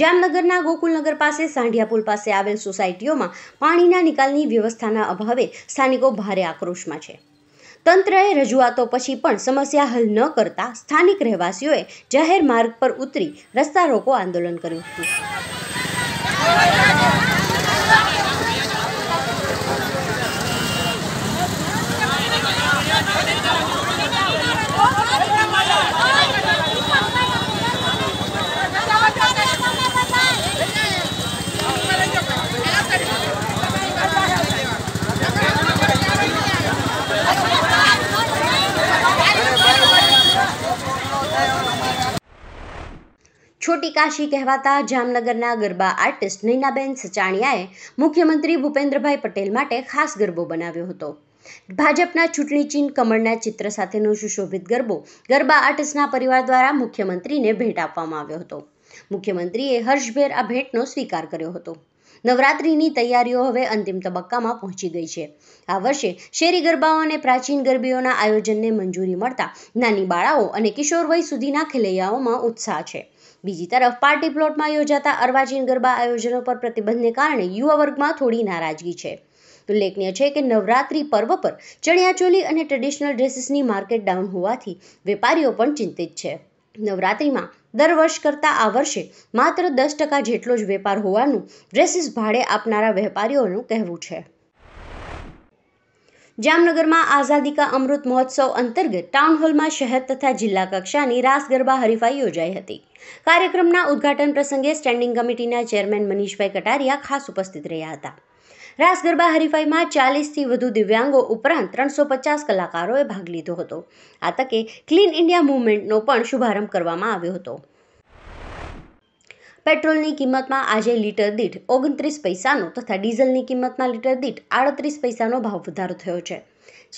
જામનગરના ગોકુલનગર પાસે સાંઢિયા પુલ પાસે આવેલ સોસાયટીઓમાં પાણીના નિકાલની વ્યવસ્થાના અભાવે સ્થાનિકો ભારે આક્રોશમાં છે તંત્રએ રજૂઆતો પછી પણ સમસ્યા હલ ન કરતા સ્થાનિક રહેવાસીઓએ જાહેર માર્ગ પર ઉતરી રસ્તા રોકો આંદોલન કર્યું હતું છોટી કાશી કહેવાતા જામનગરના ગરબા આર્ટિસ્ટ નૈનાબેન સચાણિયાએ મુખ્યમંત્રી ભૂપેન્દ્રભાઈ પટેલ માટે ખાસ ગરબો બનાવ્યો હતો ભાજપના ચૂંટણી ચિહ્ન કમળના ચિત્ર સાથેનો સુશોભિત ગરબો ગરબા આર્ટિસ્ટના પરિવાર દ્વારા મુખ્યમંત્રીને ભેટ આપવામાં આવ્યો હતો મુખ્યમંત્રીએ હર્ષભેર આ ભેટનો સ્વીકાર કર્યો હતો નવરાત્રિની તૈયારીઓ હવે અંતિમ તબક્કામાં પહોંચી ગઈ છે આ વર્ષે શેરી ગરબાઓ અને પ્રાચીન ગરબીઓના આયોજનને મંજૂરી મળતા નાની બાળાઓ અને કિશોર વય સુધીના ખેલૈયાઓમાં ઉત્સાહ છે બીજી તરફ પાર્ટી પ્લોટમાં યોજાતા અર્વાચીન ગરબા આયોજનો પર પ્રતિબંધને કારણે યુવા વર્ગમાં થોડી નારાજગી છે ઉલ્લેખનીય છે કે નવરાત્રિ પર્વ પર ચણિયાચોલી અને ટ્રેડિશનલ ડ્રેસીસની માર્કેટ ડાઉન હોવાથી વેપારીઓ પણ ચિંતિત છે નવરાત્રિમાં દર વર્ષ કરતાં આ વર્ષે માત્ર દસ ટકા જેટલો જ વેપાર હોવાનું ડ્રેસીસ ભાડે આપનારા વેપારીઓનું કહેવું છે જામનગરમાં આઝાદી કા અમૃત મહોત્સવ અંતર્ગત ટાઉન હોલમાં શહેર તથા જિલ્લા કક્ષાની રાસ ગરબા હરીફાઈ યોજાઈ હતી કાર્યક્રમના ઉદ્ઘાટન પ્રસંગે સ્ટેન્ડિંગ કમિટીના ચેરમેન મનીષભાઈ કટારિયા ખાસ ઉપસ્થિત રહ્યા હતા રાસ ગરબા હરીફાઈમાં ચાલીસથી વધુ દિવ્યાંગો ઉપરાંત ત્રણસો પચાસ કલાકારોએ ભાગ લીધો હતો આ તકે ક્લીન ઇન્ડિયા મૂવમેન્ટનો પણ શુભારંભ કરવામાં આવ્યો હતો પેટ્રોલની કિંમતમાં આજે લીટર દીઠ ઓગણત્રીસ પૈસાનો તથા ડીઝલની કિંમતમાં લીટર દીઠ આડત્રીસ પૈસાનો ભાવ વધારો થયો છે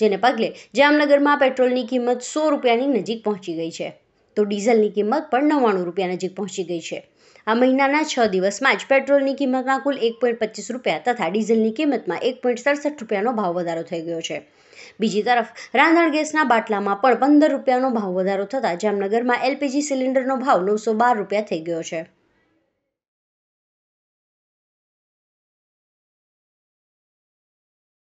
જેને પગલે જામનગરમાં પેટ્રોલની કિંમત સો રૂપિયાની નજીક પહોંચી ગઈ છે તો ડીઝલની કિંમત પણ નવ્વાણું રૂપિયા નજીક પહોંચી ગઈ છે આ મહિનાના છ દિવસમાં જ પેટ્રોલની કિંમતમાં કુલ એક પોઈન્ટ પચીસ રૂપિયા તથા ડીઝલની કિંમતમાં એક પોઈન્ટ સડસઠ રૂપિયાનો ભાવ વધારો થઈ ગયો છે બીજી તરફ રાંધણ ગેસના બાટલામાં પણ પંદર રૂપિયાનો ભાવ વધારો થતાં જામનગરમાં એલપીજી સિલિન્ડરનો ભાવ નવસો બાર રૂપિયા થઈ ગયો છે